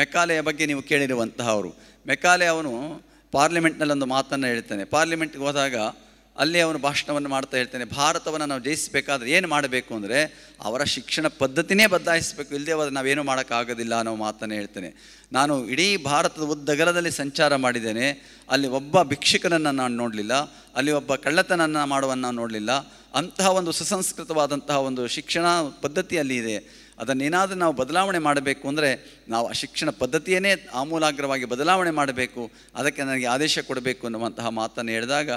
ಮೆಕಾಲೆಯ ಬಗ್ಗೆ ನೀವು ಕೇಳಿರುವಂತಹ ಅವರು ಮೆಕಾಲೆ ಅವನು ಒಂದು ಮಾತನ್ನು ಹೇಳ್ತಾನೆ ಪಾರ್ಲಿಮೆಂಟ್ಗೆ ಹೋದಾಗ ಅಲ್ಲಿ ಅವನು ಭಾಷಣವನ್ನು ಮಾಡ್ತಾ ಹೇಳ್ತಾನೆ ಭಾರತವನ್ನು ನಾವು ಜಯಿಸಬೇಕಾದ್ರೆ ಏನು ಮಾಡಬೇಕು ಅಂದರೆ ಅವರ ಶಿಕ್ಷಣ ಪದ್ಧತಿನೇ ಬದಲಾಯಿಸಬೇಕು ಇಲ್ಲದೆ ಹೋದರೆ ನಾವೇನು ಮಾಡೋಕ್ಕಾಗೋದಿಲ್ಲ ಅನ್ನೋ ಮಾತನ್ನು ಹೇಳ್ತೇನೆ ನಾನು ಇಡೀ ಭಾರತದ ಉದ್ದಗಲದಲ್ಲಿ ಸಂಚಾರ ಮಾಡಿದ್ದೇನೆ ಅಲ್ಲಿ ಒಬ್ಬ ಭಿಕ್ಷುಕನನ್ನು ನಾನು ನೋಡಲಿಲ್ಲ ಅಲ್ಲಿ ಒಬ್ಬ ಕಳ್ಳತನನ್ನು ಮಾಡುವನ್ನು ನೋಡಲಿಲ್ಲ ಅಂತಹ ಒಂದು ಸುಸಂಸ್ಕೃತವಾದಂತಹ ಒಂದು ಶಿಕ್ಷಣ ಪದ್ಧತಿ ಅಲ್ಲಿ ಇದೆ ಅದನ್ನೇನಾದರೂ ನಾವು ಬದಲಾವಣೆ ಮಾಡಬೇಕು ಅಂದರೆ ನಾವು ಆ ಶಿಕ್ಷಣ ಪದ್ಧತಿಯನ್ನೇ ಆಮೂಲಾಗ್ರವಾಗಿ ಬದಲಾವಣೆ ಮಾಡಬೇಕು ಅದಕ್ಕೆ ನನಗೆ ಆದೇಶ ಕೊಡಬೇಕು ಅನ್ನುವಂತಹ ಮಾತನ್ನು ಹೇಳಿದಾಗ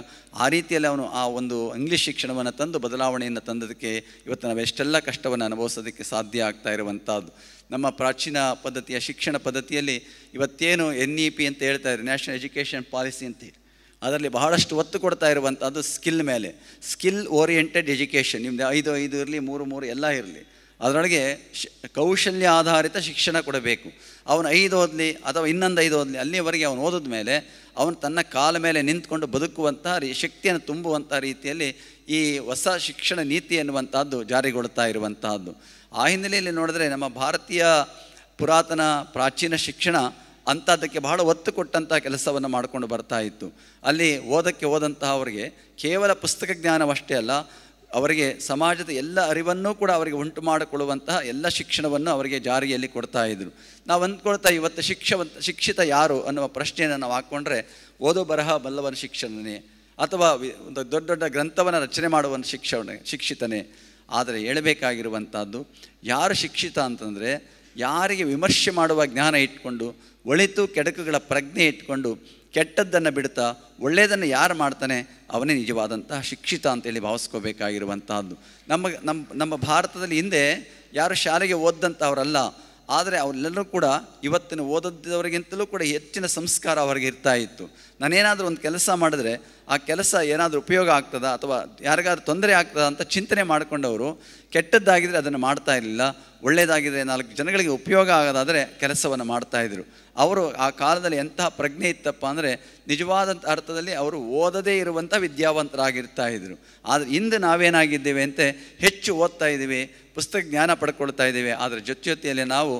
ಆ ರೀತಿಯಲ್ಲಿ ಅವನು ಆ ಒಂದು ಇಂಗ್ಲೀಷ್ ಶಿಕ್ಷಣವನ್ನು ತಂದು ಬದಲಾವಣೆಯನ್ನು ತಂದದಕ್ಕೆ ಇವತ್ತು ನಾವು ಎಷ್ಟೆಲ್ಲ ಕಷ್ಟವನ್ನು ಅನುಭವಿಸೋದಕ್ಕೆ ಸಾಧ್ಯ ಆಗ್ತಾ ಇರುವಂಥದ್ದು ನಮ್ಮ ಪ್ರಾಚೀನ ಪದ್ಧತಿಯ ಶಿಕ್ಷಣ ಪದ್ಧತಿಯಲ್ಲಿ ಇವತ್ತೇನು ಎನ್ ಇ ಪಿ ಅಂತ ಹೇಳ್ತಾ ಹೇಳ್ತಾರೆ ನ್ಯಾಷನಲ್ ಎಜುಕೇಷನ್ ಪಾಲಿಸಿ ಅಂತ ಹೇಳಿ ಅದರಲ್ಲಿ ಬಹಳಷ್ಟು ಒತ್ತು ಕೊಡ್ತಾ ಇರುವಂಥದ್ದು ಸ್ಕಿಲ್ ಮೇಲೆ ಸ್ಕಿಲ್ ಓರಿಯೆಂಟೆಡ್ ಎಜುಕೇಷನ್ ನಿಮ್ಮದು ಐದು ಐದು ಇರಲಿ ಮೂರು ಮೂರು ಎಲ್ಲ ಇರಲಿ ಅದರೊಳಗೆ ಕೌಶಲ್ಯ ಆಧಾರಿತ ಶಿಕ್ಷಣ ಕೊಡಬೇಕು ಅವನು ಐದು ಓದಲಿ ಅಥವಾ ಇನ್ನೊಂದು ಐದು ಓದಲಿ ಅಲ್ಲಿವರೆಗೆ ಅವನು ಓದಿದ ಮೇಲೆ ಅವನು ತನ್ನ ಕಾಲ ಮೇಲೆ ನಿಂತ್ಕೊಂಡು ಬದುಕುವಂಥ ಶಕ್ತಿಯನ್ನು ತುಂಬುವಂಥ ರೀತಿಯಲ್ಲಿ ಈ ಹೊಸ ಶಿಕ್ಷಣ ನೀತಿ ಎನ್ನುವಂಥದ್ದು ಜಾರಿಗೊಳ್ತಾ ಇರುವಂತಹದ್ದು ಆ ಹಿನ್ನೆಲೆಯಲ್ಲಿ ನೋಡಿದ್ರೆ ನಮ್ಮ ಭಾರತೀಯ ಪುರಾತನ ಪ್ರಾಚೀನ ಶಿಕ್ಷಣ ಅಂಥದ್ದಕ್ಕೆ ಬಹಳ ಒತ್ತು ಕೊಟ್ಟಂಥ ಕೆಲಸವನ್ನು ಮಾಡಿಕೊಂಡು ಬರ್ತಾ ಇತ್ತು ಅಲ್ಲಿ ಓದಕ್ಕೆ ಹೋದಂತಹ ಅವರಿಗೆ ಕೇವಲ ಪುಸ್ತಕ ಜ್ಞಾನವಷ್ಟೇ ಅಲ್ಲ ಅವರಿಗೆ ಸಮಾಜದ ಎಲ್ಲ ಅರಿವನ್ನು ಕೂಡ ಅವರಿಗೆ ಉಂಟು ಮಾಡಿಕೊಳ್ಳುವಂತಹ ಎಲ್ಲ ಶಿಕ್ಷಣವನ್ನು ಅವರಿಗೆ ಜಾರಿಯಲ್ಲಿ ಕೊಡ್ತಾ ಇದ್ದರು ನಾವು ಅಂದ್ಕೊಳ್ತಾ ಇವತ್ತು ಶಿಕ್ಷವಂತ ಶಿಕ್ಷಿತ ಯಾರು ಅನ್ನುವ ಪ್ರಶ್ನೆಯನ್ನು ನಾವು ಹಾಕ್ಕೊಂಡ್ರೆ ಓದೋ ಬರಹ ಬಲ್ಲವನ ಶಿಕ್ಷಣನೇ ಅಥವಾ ಒಂದು ದೊಡ್ಡ ದೊಡ್ಡ ಗ್ರಂಥವನ್ನು ರಚನೆ ಮಾಡುವ ಶಿಕ್ಷಣ ಶಿಕ್ಷಿತನೇ ಆದರೆ ಹೇಳಬೇಕಾಗಿರುವಂಥದ್ದು ಯಾರು ಶಿಕ್ಷಿತ ಅಂತಂದರೆ ಯಾರಿಗೆ ವಿಮರ್ಶೆ ಮಾಡುವ ಜ್ಞಾನ ಇಟ್ಕೊಂಡು ಒಳಿತು ಕೆಡಕುಗಳ ಪ್ರಜ್ಞೆ ಇಟ್ಕೊಂಡು ಕೆಟ್ಟದ್ದನ್ನು ಬಿಡ್ತಾ ಒಳ್ಳೆಯದನ್ನು ಯಾರು ಮಾಡ್ತಾನೆ ಅವನೇ ನಿಜವಾದಂತಹ ಶಿಕ್ಷಿತ ಅಂತೇಳಿ ಭಾವಿಸ್ಕೋಬೇಕಾಗಿರುವಂತಹದ್ದು ನಮ್ಮ ನಮ್ಮ ನಮ್ಮ ಭಾರತದಲ್ಲಿ ಹಿಂದೆ ಯಾರು ಶಾಲೆಗೆ ಓದ್ದಂಥವರಲ್ಲ ಆದರೆ ಅವರೆಲ್ಲರೂ ಕೂಡ ಇವತ್ತಿನ ಓದದ್ದವರಿಗಿಂತಲೂ ಕೂಡ ಹೆಚ್ಚಿನ ಸಂಸ್ಕಾರ ಅವರಿಗೆ ಇರ್ತಾ ಇತ್ತು ನಾನೇನಾದರೂ ಒಂದು ಕೆಲಸ ಮಾಡಿದ್ರೆ ಆ ಕೆಲಸ ಏನಾದರೂ ಉಪಯೋಗ ಆಗ್ತದ ಅಥವಾ ಯಾರಿಗಾದ್ರೂ ತೊಂದರೆ ಆಗ್ತದ ಅಂತ ಚಿಂತನೆ ಮಾಡಿಕೊಂಡವರು ಕೆಟ್ಟದ್ದಾಗಿದ್ದರೆ ಅದನ್ನು ಮಾಡ್ತಾ ಇರಲಿಲ್ಲ ಒಳ್ಳೆಯದಾಗಿದ್ದರೆ ನಾಲ್ಕು ಜನಗಳಿಗೆ ಉಪಯೋಗ ಆಗೋದಾದರೆ ಕೆಲಸವನ್ನು ಮಾಡ್ತಾಯಿದ್ರು ಅವರು ಆ ಕಾಲದಲ್ಲಿ ಎಂತಹ ಪ್ರಜ್ಞೆ ಇತ್ತಪ್ಪ ಅಂದರೆ ನಿಜವಾದಂಥ ಅರ್ಥದಲ್ಲಿ ಅವರು ಓದದೇ ಇರುವಂಥ ವಿದ್ಯಾವಂತರಾಗಿರ್ತಾ ಇದ್ದರು ಆದರೆ ಇಂದು ನಾವೇನಾಗಿದ್ದೇವೆ ಅಂತ ಹೆಚ್ಚು ಓದ್ತಾ ಇದ್ದೀವಿ ಪುಸ್ತಕ ಜ್ಞಾನ ಪಡ್ಕೊಳ್ತಾ ಇದ್ದೀವಿ ಆದರೆ ಜೊತೆ ಜೊತೆಯಲ್ಲಿ ನಾವು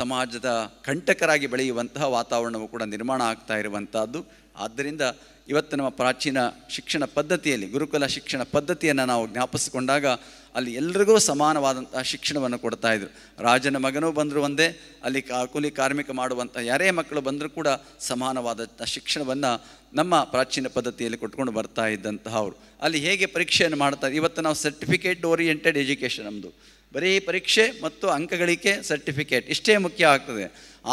ಸಮಾಜದ ಕಂಟಕರಾಗಿ ಬೆಳೆಯುವಂತಹ ವಾತಾವರಣವು ಕೂಡ ನಿರ್ಮಾಣ ಆಗ್ತಾ ಇರುವಂಥದ್ದು ಆದ್ದರಿಂದ ಇವತ್ತು ನಮ್ಮ ಪ್ರಾಚೀನ ಶಿಕ್ಷಣ ಪದ್ಧತಿಯಲ್ಲಿ ಗುರುಕುಲ ಶಿಕ್ಷಣ ಪದ್ಧತಿಯನ್ನು ನಾವು ಜ್ಞಾಪಿಸಿಕೊಂಡಾಗ ಅಲ್ಲಿ ಎಲ್ರಿಗೂ ಸಮಾನವಾದಂತಹ ಶಿಕ್ಷಣವನ್ನು ಕೊಡ್ತಾ ಇದ್ರು ರಾಜನ ಮಗನೂ ಬಂದರೂ ಒಂದೇ ಅಲ್ಲಿ ಕೂಲಿ ಕಾರ್ಮಿಕ ಮಾಡುವಂಥ ಯಾರೇ ಮಕ್ಕಳು ಬಂದರೂ ಕೂಡ ಸಮಾನವಾದಂಥ ಶಿಕ್ಷಣವನ್ನು ನಮ್ಮ ಪ್ರಾಚೀನ ಪದ್ಧತಿಯಲ್ಲಿ ಕೊಟ್ಕೊಂಡು ಬರ್ತಾ ಇದ್ದಂತಹ ಅಲ್ಲಿ ಹೇಗೆ ಪರೀಕ್ಷೆಯನ್ನು ಮಾಡ್ತಾರೆ ಇವತ್ತು ನಾವು ಸರ್ಟಿಫಿಕೇಟ್ ಓರಿಯೆಂಟೆಡ್ ಎಜುಕೇಷನ್ ನಮ್ಮದು ಬರೀ ಪರೀಕ್ಷೆ ಮತ್ತು ಅಂಕಗಳಿಕೆ ಸರ್ಟಿಫಿಕೇಟ್ ಇಷ್ಟೇ ಮುಖ್ಯ ಆಗ್ತದೆ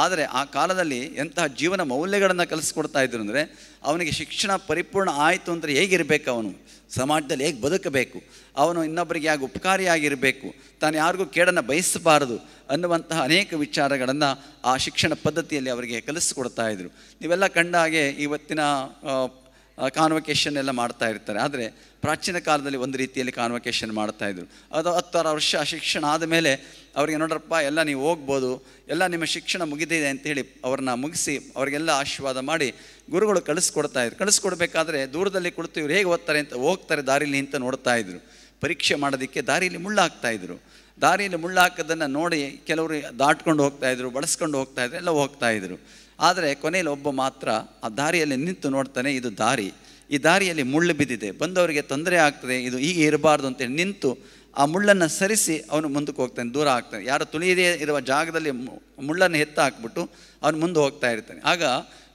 ಆದರೆ ಆ ಕಾಲದಲ್ಲಿ ಎಂತಹ ಜೀವನ ಮೌಲ್ಯಗಳನ್ನು ಕಲಿಸ್ಕೊಡ್ತಾ ಇದ್ರು ಅಂದರೆ ಅವನಿಗೆ ಶಿಕ್ಷಣ ಪರಿಪೂರ್ಣ ಆಯಿತು ಅಂದರೆ ಹೇಗಿರಬೇಕು ಅವನು ಸಮಾಜದಲ್ಲಿ ಹೇಗೆ ಬದುಕಬೇಕು ಅವನು ಇನ್ನೊಬ್ಬರಿಗೆ ಯಾಕೆ ಉಪಕಾರಿಯಾಗಿರಬೇಕು ತಾನು ಯಾರಿಗೂ ಕೇಡನ್ನು ಬಯಸಬಾರದು ಅನ್ನುವಂತಹ ಅನೇಕ ವಿಚಾರಗಳನ್ನು ಆ ಶಿಕ್ಷಣ ಪದ್ಧತಿಯಲ್ಲಿ ಅವರಿಗೆ ಕಲಿಸ್ಕೊಡ್ತಾ ಇದ್ರು ನೀವೆಲ್ಲ ಕಂಡ ಹಾಗೆ ಇವತ್ತಿನ ಕಾನ್ವಕೇಷನ್ ಎಲ್ಲ ಮಾಡ್ತಾ ಇರ್ತಾರೆ ಆದರೆ ಪ್ರಾಚೀನ ಕಾಲದಲ್ಲಿ ಒಂದು ರೀತಿಯಲ್ಲಿ ಕಾನ್ವಕೇಷನ್ ಮಾಡ್ತಾಯಿದ್ರು ಅದು ಹತ್ತಾರು ವರ್ಷ ಶಿಕ್ಷಣ ಆದಮೇಲೆ ಅವರಿಗೆ ನೋಡ್ರಪ್ಪ ಎಲ್ಲ ನೀವು ಹೋಗ್ಬೋದು ಎಲ್ಲ ನಿಮ್ಮ ಶಿಕ್ಷಣ ಮುಗಿದಿದೆ ಅಂತ ಹೇಳಿ ಅವ್ರನ್ನ ಮುಗಿಸಿ ಅವರಿಗೆಲ್ಲ ಆಶೀರ್ವಾದ ಮಾಡಿ ಗುರುಗಳು ಕಳಿಸ್ಕೊಡ್ತಾ ಇದ್ರು ಕಳಿಸ್ಕೊಡ್ಬೇಕಾದ್ರೆ ದೂರದಲ್ಲಿ ಕುಳಿತು ಇವ್ರು ಹೇಗೆ ಓದ್ತಾರೆ ಅಂತ ಹೋಗ್ತಾರೆ ದಾರಿಲಿ ಅಂತ ನೋಡ್ತಾ ಇದ್ರು ಪರೀಕ್ಷೆ ಮಾಡೋದಕ್ಕೆ ದಾರಿಯಲ್ಲಿ ಇದ್ರು ದಾರಿಯಲ್ಲಿ ಮುಳ್ಳಾಕದನ್ನು ನೋಡಿ ಕೆಲವರು ದಾಟ್ಕೊಂಡು ಹೋಗ್ತಾಯಿದ್ರು ಬಳಸ್ಕೊಂಡು ಹೋಗ್ತಾಯಿದ್ರು ಎಲ್ಲ ಹೋಗ್ತಾಯಿದ್ರು ಆದರೆ ಕೊನೆಯಲ್ಲಿ ಒಬ್ಬ ಮಾತ್ರ ಆ ದಾರಿಯಲ್ಲಿ ನಿಂತು ನೋಡ್ತಾನೆ ಇದು ದಾರಿ ಈ ದಾರಿಯಲ್ಲಿ ಮುಳ್ಳು ಬಿದ್ದಿದೆ ಬಂದವರಿಗೆ ತೊಂದರೆ ಆಗ್ತದೆ ಇದು ಹೀಗೆ ಇರಬಾರ್ದು ಅಂತೇಳಿ ನಿಂತು ಆ ಮುಳ್ಳನ್ನು ಸರಿಸಿ ಅವನು ಮುಂದಕ್ಕೆ ಹೋಗ್ತಾನೆ ದೂರ ಆಗ್ತಾನೆ ಯಾರು ತುಳಿಯದೇ ಇರುವ ಜಾಗದಲ್ಲಿ ಮುಳ್ಳನ್ನು ಎತ್ತ ಹಾಕ್ಬಿಟ್ಟು ಅವನು ಮುಂದೆ ಹೋಗ್ತಾ ಇರ್ತಾನೆ ಆಗ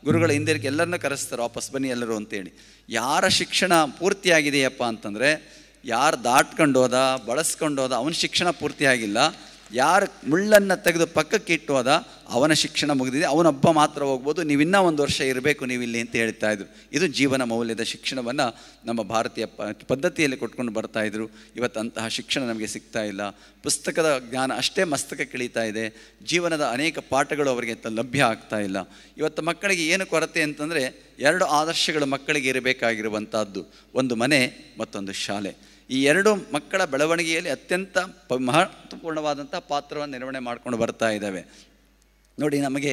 ಗುರುಗಳ ಹಿಂದಿರಿಗೆ ಎಲ್ಲರನ್ನ ಕರೆಸ್ತಾರೆ ವಾಪಸ್ ಬನ್ನಿ ಎಲ್ಲರೂ ಅಂತೇಳಿ ಯಾರ ಶಿಕ್ಷಣ ಪೂರ್ತಿಯಾಗಿದೆಯಪ್ಪ ಅಂತಂದರೆ ಯಾರು ದಾಟ್ಕೊಂಡೋದ ಬಳಸ್ಕೊಂಡೋದ ಅವನ ಶಿಕ್ಷಣ ಪೂರ್ತಿಯಾಗಿಲ್ಲ ಯಾರು ಮುಳ್ಳನ್ನು ತೆಗೆದು ಪಕ್ಕಕ್ಕೆ ಇಟ್ಟು ಹೋದ ಅವನ ಶಿಕ್ಷಣ ಮುಗಿದಿದೆ ಅವನೊಬ್ಬ ಮಾತ್ರ ಹೋಗ್ಬೋದು ನೀವು ಒಂದು ವರ್ಷ ಇರಬೇಕು ನೀವು ಇಲ್ಲಿ ಅಂತ ಹೇಳ್ತಾ ಇದ್ರು ಇದು ಜೀವನ ಮೌಲ್ಯದ ಶಿಕ್ಷಣವನ್ನು ನಮ್ಮ ಭಾರತೀಯ ಪದ್ಧತಿಯಲ್ಲಿ ಕೊಟ್ಕೊಂಡು ಬರ್ತಾಯಿದ್ರು ಇವತ್ತು ಅಂತಹ ಶಿಕ್ಷಣ ನಮಗೆ ಸಿಗ್ತಾ ಇಲ್ಲ ಪುಸ್ತಕದ ಜ್ಞಾನ ಅಷ್ಟೇ ಮಸ್ತಕ ಕಿಳೀತಾ ಇದೆ ಜೀವನದ ಅನೇಕ ಪಾಠಗಳು ಅವರಿಗೆ ಲಭ್ಯ ಆಗ್ತಾ ಇಲ್ಲ ಇವತ್ತು ಮಕ್ಕಳಿಗೆ ಏನು ಕೊರತೆ ಅಂತಂದರೆ ಎರಡು ಆದರ್ಶಗಳು ಮಕ್ಕಳಿಗೆ ಇರಬೇಕಾಗಿರುವಂಥದ್ದು ಒಂದು ಮನೆ ಮತ್ತೊಂದು ಶಾಲೆ ಈ ಎರಡು ಮಕ್ಕಳ ಬೆಳವಣಿಗೆಯಲ್ಲಿ ಅತ್ಯಂತ ಮಹತ್ವಪೂರ್ಣವಾದಂಥ ಪಾತ್ರವನ್ನು ನಿರ್ವಹಣೆ ಮಾಡ್ಕೊಂಡು ಬರ್ತಾ ಇದ್ದಾವೆ ನೋಡಿ ನಮಗೆ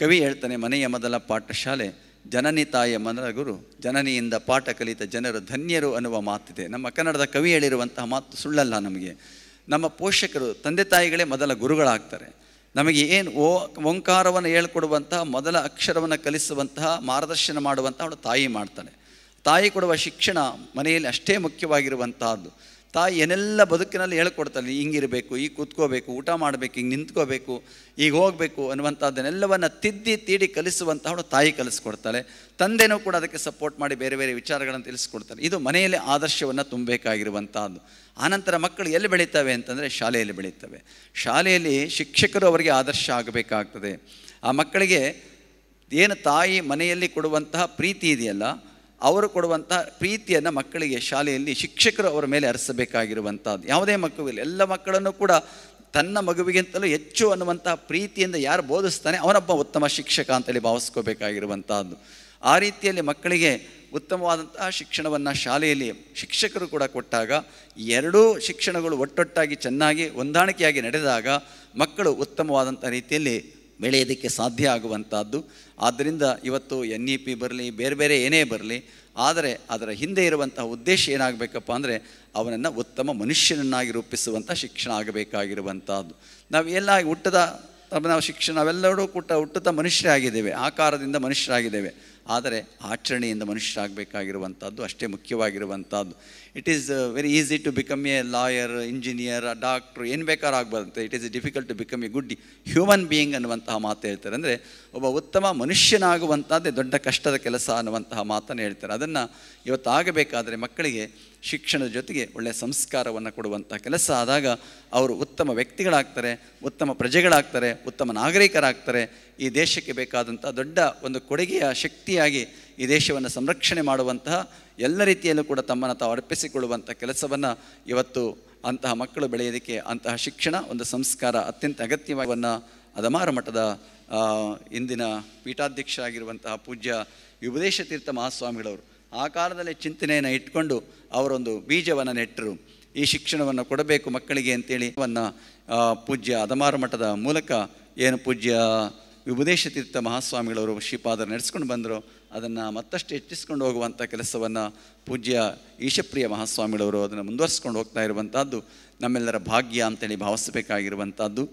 ಕವಿ ಹೇಳ್ತಾನೆ ಮನೆಯ ಮೊದಲ ಪಾಠಶಾಲೆ ಜನನಿ ತಾಯಿಯ ಮನರ ಗುರು ಜನನಿಯಿಂದ ಪಾಠ ಕಲಿತ ಜನರು ಧನ್ಯರು ಅನ್ನುವ ಮಾತಿದೆ ನಮ್ಮ ಕನ್ನಡದ ಕವಿ ಹೇಳಿರುವಂತಹ ಮಾತು ಸುಳ್ಳಲ್ಲ ನಮಗೆ ನಮ್ಮ ಪೋಷಕರು ತಂದೆ ತಾಯಿಗಳೇ ಮೊದಲ ಗುರುಗಳಾಗ್ತಾರೆ ನಮಗೆ ಏನು ಓ ಓಂಕಾರವನ್ನು ಹೇಳ್ಕೊಡುವಂತಹ ಮೊದಲ ಅಕ್ಷರವನ್ನು ಕಲಿಸುವಂತಹ ಮಾರ್ಗದರ್ಶನ ಮಾಡುವಂಥ ಅವಳು ತಾಯಿ ಮಾಡ್ತಾನೆ ತಾಯಿ ಕೊಡುವ ಶಿಕ್ಷಣ ಮನೆಯಲ್ಲಿ ಅಷ್ಟೇ ಮುಖ್ಯವಾಗಿರುವಂತಹದ್ದು ತಾಯಿ ಏನೆಲ್ಲ ಬದುಕಿನಲ್ಲಿ ಹೇಳ್ಕೊಡ್ತಾಳೆ ಹಿಂಗಿರಬೇಕು ಈಗ ಕೂತ್ಕೋಬೇಕು ಊಟ ಮಾಡಬೇಕು ಹಿಂಗೆ ನಿಂತ್ಕೋಬೇಕು ಈಗ ಹೋಗಬೇಕು ಅನ್ನುವಂಥದ್ದನ್ನೆಲ್ಲವನ್ನು ತಿದ್ದಿ ತೀಡಿ ಕಲಿಸುವಂತಹ ತಾಯಿ ಕಲಿಸ್ಕೊಡ್ತಾಳೆ ತಂದೆನೂ ಕೂಡ ಅದಕ್ಕೆ ಸಪೋರ್ಟ್ ಮಾಡಿ ಬೇರೆ ಬೇರೆ ವಿಚಾರಗಳನ್ನು ತಿಳಿಸ್ಕೊಡ್ತಾರೆ ಇದು ಮನೆಯಲ್ಲಿ ಆದರ್ಶವನ್ನು ತುಂಬಬೇಕಾಗಿರುವಂಥದ್ದು ಆನಂತರ ಮಕ್ಕಳು ಎಲ್ಲಿ ಬೆಳೀತವೆ ಅಂತಂದರೆ ಶಾಲೆಯಲ್ಲಿ ಬೆಳೀತವೆ ಶಾಲೆಯಲ್ಲಿ ಶಿಕ್ಷಕರು ಅವರಿಗೆ ಆದರ್ಶ ಆಗಬೇಕಾಗ್ತದೆ ಆ ಮಕ್ಕಳಿಗೆ ಏನು ತಾಯಿ ಮನೆಯಲ್ಲಿ ಕೊಡುವಂತಹ ಪ್ರೀತಿ ಇದೆಯಲ್ಲ ಅವರು ಕೊಡುವಂಥ ಪ್ರೀತಿಯನ್ನು ಮಕ್ಕಳಿಗೆ ಶಾಲೆಯಲ್ಲಿ ಶಿಕ್ಷಕರು ಅವರ ಮೇಲೆ ಹರಿಸಬೇಕಾಗಿರುವಂಥದ್ದು ಯಾವುದೇ ಮಕ್ಕಳು ಎಲ್ಲ ಮಕ್ಕಳನ್ನು ಕೂಡ ತನ್ನ ಮಗುವಿಗಿಂತಲೂ ಹೆಚ್ಚು ಅನ್ನುವಂಥ ಪ್ರೀತಿಯಿಂದ ಯಾರು ಬೋಧಿಸ್ತಾನೆ ಅವನೊಬ್ಬ ಉತ್ತಮ ಶಿಕ್ಷಕ ಅಂತೇಳಿ ಭಾವಿಸ್ಕೋಬೇಕಾಗಿರುವಂಥದ್ದು ಆ ರೀತಿಯಲ್ಲಿ ಮಕ್ಕಳಿಗೆ ಉತ್ತಮವಾದಂತಹ ಶಿಕ್ಷಣವನ್ನು ಶಾಲೆಯಲ್ಲಿ ಶಿಕ್ಷಕರು ಕೂಡ ಕೊಟ್ಟಾಗ ಎರಡೂ ಶಿಕ್ಷಣಗಳು ಒಟ್ಟೊಟ್ಟಾಗಿ ಚೆನ್ನಾಗಿ ಹೊಂದಾಣಿಕೆಯಾಗಿ ನಡೆದಾಗ ಮಕ್ಕಳು ಉತ್ತಮವಾದಂಥ ರೀತಿಯಲ್ಲಿ ಬೆಳೆಯೋದಕ್ಕೆ ಸಾಧ್ಯ ಆಗುವಂಥದ್ದು ಆದ್ದರಿಂದ ಇವತ್ತು ಎನ್ ಇ ಪಿ ಬರಲಿ ಬೇರೆ ಬೇರೆ ಏನೇ ಬರಲಿ ಆದರೆ ಅದರ ಹಿಂದೆ ಇರುವಂತಹ ಉದ್ದೇಶ ಏನಾಗಬೇಕಪ್ಪ ಅಂದರೆ ಅವನನ್ನು ಉತ್ತಮ ಮನುಷ್ಯನನ್ನಾಗಿ ರೂಪಿಸುವಂಥ ಶಿಕ್ಷಣ ಆಗಬೇಕಾಗಿರುವಂಥದ್ದು ನಾವು ಎಲ್ಲ ಹುಟ್ಟದ ನಾವು ಶಿಕ್ಷಣ ನಾವೆಲ್ಲರೂ ಕೂಟ ಹುಟ್ಟುತ್ತಾ ಮನುಷ್ಯರಾಗಿದ್ದೇವೆ ಆಕಾರದಿಂದ ಮನುಷ್ಯರಾಗಿದ್ದೇವೆ ಆದರೆ ಆಚರಣೆಯಿಂದ ಮನುಷ್ಯರಾಗಬೇಕಾಗಿರುವಂಥದ್ದು ಅಷ್ಟೇ ಮುಖ್ಯವಾಗಿರುವಂಥದ್ದು it is very easy to become a lawyer engineer doctor ಏನು ಬೇಕಾದ್ರೂ ಆಗ್ಬಾರ್ದಂತೆ it is difficult to become a good human being ಅನ್ನುವಂತಹ ಮಾತು ಹೇಳ್ತಾರೆ ಅಂದರೆ ಒಬ್ಬ ಉತ್ತಮ ಮನುಷ್ಯನಾಗುವಂಥದ್ದೇ ದೊಡ್ಡ ಕಷ್ಟದ ಕೆಲಸ ಅನ್ನುವಂತಹ ಮಾತನ್ನು ಹೇಳ್ತಾರೆ ಅದನ್ನು ಇವತ್ತಾಗಬೇಕಾದರೆ ಮಕ್ಕಳಿಗೆ ಶಿಕ್ಷಣದ ಜೊತೆಗೆ ಒಳ್ಳೆಯ ಸಂಸ್ಕಾರವನ್ನು ಕೊಡುವಂಥ ಕೆಲಸ ಆದಾಗ ಅವರು ಉತ್ತಮ ವ್ಯಕ್ತಿಗಳಾಗ್ತಾರೆ ಉತ್ತಮ ಪ್ರಜೆಗಳಾಗ್ತಾರೆ ಉತ್ತಮ ನಾಗರಿಕರಾಗ್ತಾರೆ ಈ ದೇಶಕ್ಕೆ ಬೇಕಾದಂಥ ದೊಡ್ಡ ಒಂದು ಕೊಡುಗೆಯ ಶಕ್ತಿಯಾಗಿ ಈ ದೇಶವನ್ನು ಸಂರಕ್ಷಣೆ ಮಾಡುವಂತಹ ಎಲ್ಲ ರೀತಿಯಲ್ಲೂ ಕೂಡ ತಮ್ಮನ್ನು ತಾವು ಅರ್ಪಿಸಿಕೊಳ್ಳುವಂಥ ಕೆಲಸವನ್ನು ಇವತ್ತು ಅಂತಹ ಮಕ್ಕಳು ಬೆಳೆಯೋದಕ್ಕೆ ಅಂತಹ ಶಿಕ್ಷಣ ಒಂದು ಸಂಸ್ಕಾರ ಅತ್ಯಂತ ಅಗತ್ಯವನ್ನು ಅದಮಾರು ಮಠದ ಇಂದಿನ ಪೀಠಾಧ್ಯಕ್ಷರಾಗಿರುವಂತಹ ಪೂಜ್ಯ ವಿಭುದೇಶ ತೀರ್ಥ ಮಹಾಸ್ವಾಮಿಗಳವರು ಆ ಕಾಲದಲ್ಲಿ ಚಿಂತನೆಯನ್ನು ಇಟ್ಕೊಂಡು ಅವರೊಂದು ಬೀಜವನ್ನು ನೆಟ್ಟರು ಈ ಶಿಕ್ಷಣವನ್ನು ಕೊಡಬೇಕು ಮಕ್ಕಳಿಗೆ ಅಂತೇಳಿ ಅವನ್ನ ಪೂಜ್ಯ ಅದಮಾರು ಮಠದ ಮೂಲಕ ಏನು ಪೂಜ್ಯ ವಿಭುದೇಶ ತೀರ್ಥ ಮಹಾಸ್ವಾಮಿಗಳವರು ಶ್ರೀಪಾದರು ನಡೆಸ್ಕೊಂಡು ಬಂದರು ಅದನ್ನು ಮತ್ತಷ್ಟು ಹೆಚ್ಚಿಸ್ಕೊಂಡು ಹೋಗುವಂಥ ಕೆಲಸವನ್ನು ಪೂಜ್ಯ ಈಶಪ್ರಿಯ ಮಹಾಸ್ವಾಮಿಗಳವರು ಅದನ್ನು ಮುಂದುವರಿಸ್ಕೊಂಡು ಹೋಗ್ತಾ ಇರುವಂಥದ್ದು ನಮ್ಮೆಲ್ಲರ ಭಾಗ್ಯ ಅಂತೇಳಿ ಭಾವಿಸಬೇಕಾಗಿರುವಂಥದ್ದು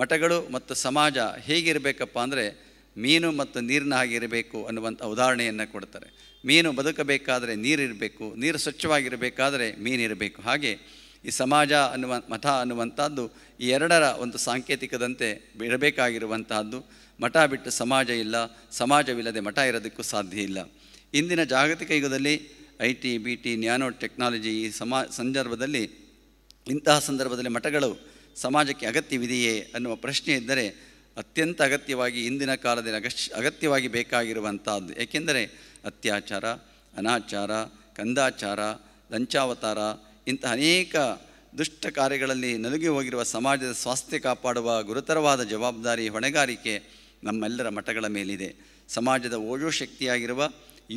ಮಠಗಳು ಮತ್ತು ಸಮಾಜ ಹೇಗಿರಬೇಕಪ್ಪ ಅಂದರೆ ಮೀನು ಮತ್ತು ನೀರಿನ ಹಾಗಿರಬೇಕು ಅನ್ನುವಂಥ ಉದಾಹರಣೆಯನ್ನು ಕೊಡ್ತಾರೆ ಮೀನು ಬದುಕಬೇಕಾದರೆ ನೀರಿರಬೇಕು ನೀರು ಸ್ವಚ್ಛವಾಗಿರಬೇಕಾದರೆ ಮೀನಿರಬೇಕು ಹಾಗೆ ಈ ಸಮಾಜ ಅನ್ನುವ ಮಠ ಅನ್ನುವಂಥದ್ದು ಈ ಎರಡರ ಒಂದು ಸಾಂಕೇತಿಕದಂತೆ ಇರಬೇಕಾಗಿರುವಂತಹದ್ದು ಮಠ ಬಿಟ್ಟು ಸಮಾಜ ಇಲ್ಲ ಸಮಾಜವಿಲ್ಲದೆ ಮಠ ಇರೋದಕ್ಕೂ ಸಾಧ್ಯ ಇಲ್ಲ ಇಂದಿನ ಜಾಗತಿಕ ಯುಗದಲ್ಲಿ I T B T nano technology ಈ ಸಮಾ ಸಂದರ್ಭದಲ್ಲಿ ಇಂತಹ ಸಂದರ್ಭದಲ್ಲಿ ಮಠಗಳು ಸಮಾಜಕ್ಕೆ ಅಗತ್ಯವಿದೆಯೇ ಅನ್ನುವ ಪ್ರಶ್ನೆ ಇದ್ದರೆ ಅತ್ಯಂತ ಅಗತ್ಯವಾಗಿ ಇಂದಿನ ಕಾಲದಲ್ಲಿ ಅಗಶ್ ಅಗತ್ಯವಾಗಿ ಬೇಕಾಗಿರುವಂಥದ್ದು ಏಕೆಂದರೆ ಅತ್ಯಾಚಾರ ಅನಾಚಾರ ಕಂದಾಚಾರ ಲಂಚಾವತಾರ ಇಂತಹ ಅನೇಕ ದುಷ್ಟ ಕಾರ್ಯಗಳಲ್ಲಿ ನಲುಗಿ ಹೋಗಿರುವ ಸಮಾಜದ ಸ್ವಾಸ್ಥ್ಯ ಕಾಪಾಡುವ ಗುರುತರವಾದ ಜವಾಬ್ದಾರಿ ಹೊಣೆಗಾರಿಕೆ ನಮ್ಮೆಲ್ಲರ ಮಠಗಳ ಮೇಲಿದೆ ಸಮಾಜದ ಓಜೋ ಶಕ್ತಿಯಾಗಿರುವ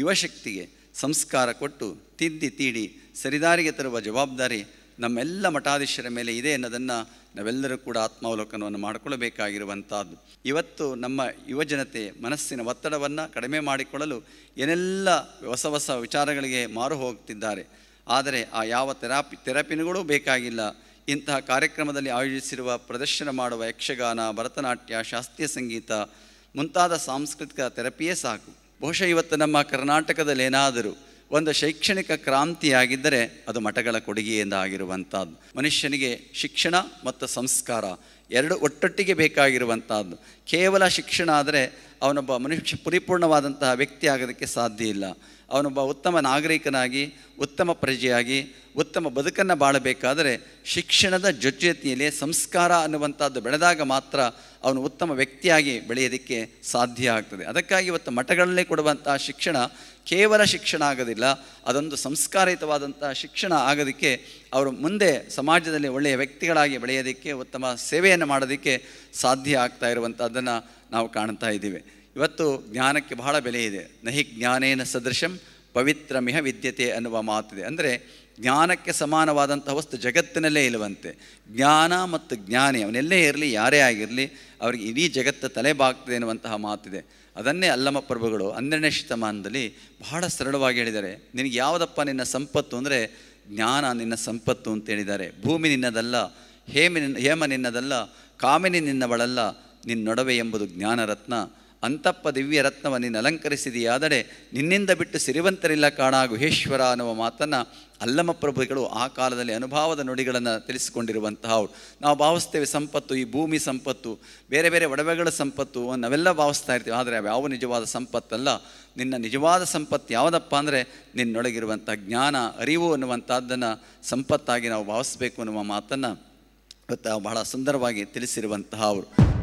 ಯುವಶಕ್ತಿಗೆ ಸಂಸ್ಕಾರ ಕೊಟ್ಟು ತಿದ್ದಿ ತೀಡಿ ಸರಿದಾರಿಗೆ ತರುವ ಜವಾಬ್ದಾರಿ ನಮ್ಮೆಲ್ಲ ಮಠಾಧೀಶರ ಮೇಲೆ ಇದೆ ಅನ್ನೋದನ್ನು ನಾವೆಲ್ಲರೂ ಕೂಡ ಆತ್ಮಾವಲೋಕನವನ್ನು ಮಾಡಿಕೊಳ್ಳಬೇಕಾಗಿರುವಂಥದ್ದು ಇವತ್ತು ನಮ್ಮ ಯುವಜನತೆ ಮನಸ್ಸಿನ ಒತ್ತಡವನ್ನು ಕಡಿಮೆ ಮಾಡಿಕೊಳ್ಳಲು ಏನೆಲ್ಲ ಹೊಸ ಹೊಸ ವಿಚಾರಗಳಿಗೆ ಮಾರು ಹೋಗ್ತಿದ್ದಾರೆ ಆದರೆ ಆ ಯಾವ ಥೆರಾಪಿ ಥೆರಪಿನುಗಳೂ ಬೇಕಾಗಿಲ್ಲ ಇಂತಹ ಕಾರ್ಯಕ್ರಮದಲ್ಲಿ ಆಯೋಜಿಸಿರುವ ಪ್ರದರ್ಶನ ಮಾಡುವ ಯಕ್ಷಗಾನ ಭರತನಾಟ್ಯ ಶಾಸ್ತ್ರೀಯ ಸಂಗೀತ ಮುಂತಾದ ಸಾಂಸ್ಕೃತಿಕ ಥೆರಪಿಯೇ ಸಾಕು ಬಹುಶಃ ಇವತ್ತು ನಮ್ಮ ಕರ್ನಾಟಕದಲ್ಲಿ ಏನಾದರೂ ಒಂದು ಶೈಕ್ಷಣಿಕ ಕ್ರಾಂತಿಯಾಗಿದ್ದರೆ ಅದು ಮಠಗಳ ಕೊಡುಗೆಯಿಂದ ಆಗಿರುವಂಥದ್ದು ಮನುಷ್ಯನಿಗೆ ಶಿಕ್ಷಣ ಮತ್ತು ಸಂಸ್ಕಾರ ಎರಡು ಒಟ್ಟೊಟ್ಟಿಗೆ ಬೇಕಾಗಿರುವಂಥದ್ದು ಕೇವಲ ಶಿಕ್ಷಣ ಆದರೆ ಅವನೊಬ್ಬ ಮನುಷ್ಯ ಪರಿಪೂರ್ಣವಾದಂತಹ ವ್ಯಕ್ತಿ ಆಗೋದಕ್ಕೆ ಸಾಧ್ಯ ಇಲ್ಲ ಅವನೊಬ್ಬ ಉತ್ತಮ ನಾಗರಿಕನಾಗಿ ಉತ್ತಮ ಪ್ರಜೆಯಾಗಿ ಉತ್ತಮ ಬದುಕನ್ನು ಬಾಳಬೇಕಾದರೆ ಶಿಕ್ಷಣದ ಜೊತೆಯಲ್ಲಿ ಸಂಸ್ಕಾರ ಅನ್ನುವಂಥದ್ದು ಬೆಳೆದಾಗ ಮಾತ್ರ ಅವನು ಉತ್ತಮ ವ್ಯಕ್ತಿಯಾಗಿ ಬೆಳೆಯೋದಕ್ಕೆ ಸಾಧ್ಯ ಆಗ್ತದೆ ಅದಕ್ಕಾಗಿ ಇವತ್ತು ಮಠಗಳಲ್ಲೇ ಕೊಡುವಂತಹ ಶಿಕ್ಷಣ ಕೇವಲ ಶಿಕ್ಷಣ ಆಗೋದಿಲ್ಲ ಅದೊಂದು ಸಂಸ್ಕಾರಯುತವಾದಂಥ ಶಿಕ್ಷಣ ಆಗೋದಕ್ಕೆ ಅವರು ಮುಂದೆ ಸಮಾಜದಲ್ಲಿ ಒಳ್ಳೆಯ ವ್ಯಕ್ತಿಗಳಾಗಿ ಬೆಳೆಯೋದಕ್ಕೆ ಉತ್ತಮ ಸೇವೆಯನ್ನು ಮಾಡೋದಕ್ಕೆ ಸಾಧ್ಯ ಆಗ್ತಾ ಇರುವಂಥದ್ದನ್ನು ನಾವು ಕಾಣ್ತಾ ಇದ್ದೀವಿ ಇವತ್ತು ಜ್ಞಾನಕ್ಕೆ ಬಹಳ ಬೆಲೆ ಇದೆ ನಹಿ ಜ್ಞಾನೇನ ಸದೃಶಂ ಮಿಹ ವಿದ್ಯತೆ ಅನ್ನುವ ಮಾತಿದೆ ಅಂದರೆ ಜ್ಞಾನಕ್ಕೆ ಸಮಾನವಾದಂಥ ವಸ್ತು ಜಗತ್ತಿನಲ್ಲೇ ಇಲ್ಲವಂತೆ ಜ್ಞಾನ ಮತ್ತು ಜ್ಞಾನಿ ಅವನೆಲ್ಲೇ ಇರಲಿ ಯಾರೇ ಆಗಿರಲಿ ಅವ್ರಿಗೆ ಇಡೀ ಜಗತ್ತು ಬಾಗ್ತದೆ ಎನ್ನುವಂತಹ ಮಾತಿದೆ ಅದನ್ನೇ ಅಲ್ಲಮ್ಮ ಪ್ರಭುಗಳು ಹನ್ನೆರಡನೇ ಶತಮಾನದಲ್ಲಿ ಬಹಳ ಸರಳವಾಗಿ ಹೇಳಿದ್ದಾರೆ ನಿನಗೆ ಯಾವುದಪ್ಪ ನಿನ್ನ ಸಂಪತ್ತು ಅಂದರೆ ಜ್ಞಾನ ನಿನ್ನ ಸಂಪತ್ತು ಅಂತ ಹೇಳಿದ್ದಾರೆ ಭೂಮಿ ನಿನ್ನದಲ್ಲ ಹೇಮ ಹೇಮ ನಿನ್ನದಲ್ಲ ಕಾಮಿನಿ ನಿನ್ನವಳಲ್ಲ ನಿನ್ನೊಡವೆ ಎಂಬುದು ಜ್ಞಾನರತ್ನ ಅಂತಪ್ಪ ದಿವ್ಯ ರತ್ನವ ನೀನು ಅಲಂಕರಿಸಿದೆಯಾದರೆ ನಿನ್ನಿಂದ ಬಿಟ್ಟು ಸಿರಿವಂತರಿಲ್ಲ ಕಾಣ ಗುಹೇಶ್ವರ ಅನ್ನುವ ಮಾತನ್ನು ಅಲ್ಲಮ ಪ್ರಭುಗಳು ಆ ಕಾಲದಲ್ಲಿ ಅನುಭವದ ನುಡಿಗಳನ್ನು ತಿಳಿಸಿಕೊಂಡಿರುವಂತಹ ನಾವು ಭಾವಿಸ್ತೇವೆ ಸಂಪತ್ತು ಈ ಭೂಮಿ ಸಂಪತ್ತು ಬೇರೆ ಬೇರೆ ಒಡವೆಗಳ ಸಂಪತ್ತು ನಾವೆಲ್ಲ ಭಾವಿಸ್ತಾ ಇರ್ತೀವಿ ಆದರೆ ಯಾವ ನಿಜವಾದ ಸಂಪತ್ತಲ್ಲ ನಿನ್ನ ನಿಜವಾದ ಸಂಪತ್ತು ಯಾವುದಪ್ಪ ಅಂದರೆ ನಿನ್ನೊಳಗಿರುವಂಥ ಜ್ಞಾನ ಅರಿವು ಅನ್ನುವಂಥದ್ದನ್ನು ಸಂಪತ್ತಾಗಿ ನಾವು ಭಾವಿಸ್ಬೇಕು ಅನ್ನುವ ಮಾತನ್ನು ಇವತ್ತು ಬಹಳ ಸುಂದರವಾಗಿ ತಿಳಿಸಿರುವಂತಹ ಅವರು